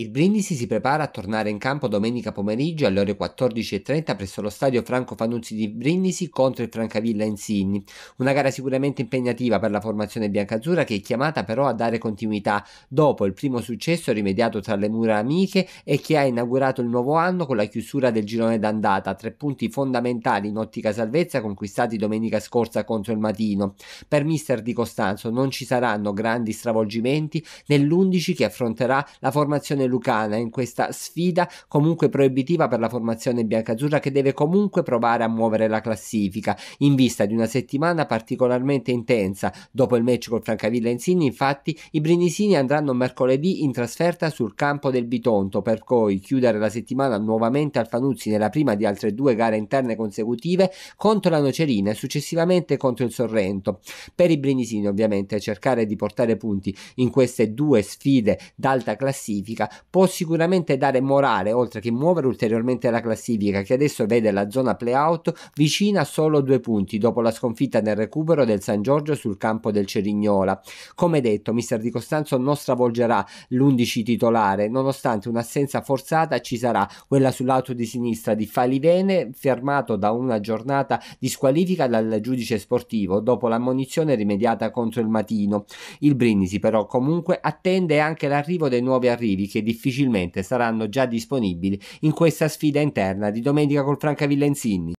Il Brindisi si prepara a tornare in campo domenica pomeriggio alle ore 14.30 presso lo stadio Franco Fanuzzi di Brindisi contro il Francavilla Insigni. Una gara sicuramente impegnativa per la formazione biancazzurra che è chiamata però a dare continuità dopo il primo successo rimediato tra le mura amiche e che ha inaugurato il nuovo anno con la chiusura del girone d'andata, tre punti fondamentali in ottica salvezza conquistati domenica scorsa contro il Matino. Per mister Di Costanzo non ci saranno grandi stravolgimenti nell'11 che affronterà la formazione lucana in questa sfida comunque proibitiva per la formazione biancazzurra che deve comunque provare a muovere la classifica in vista di una settimana particolarmente intensa. Dopo il match col Francavilla Insini, infatti, i brinisini andranno mercoledì in trasferta sul campo del Bitonto per poi chiudere la settimana nuovamente al Fanuzzi nella prima di altre due gare interne consecutive contro la Nocerina e successivamente contro il Sorrento. Per i brinisini, ovviamente, cercare di portare punti in queste due sfide d'alta classifica può sicuramente dare morale oltre che muovere ulteriormente la classifica che adesso vede la zona playout vicina a solo due punti dopo la sconfitta nel recupero del San Giorgio sul campo del Cerignola. Come detto, mister Di Costanzo non stravolgerà l'11 titolare, nonostante un'assenza forzata ci sarà quella sull'auto di sinistra di Falivene fermato da una giornata di squalifica dal giudice sportivo dopo l'ammonizione rimediata contro il Matino. Il Brindisi però comunque attende anche l'arrivo dei nuovi arrivi che che difficilmente saranno già disponibili in questa sfida interna di domenica col Francavilla Insigni.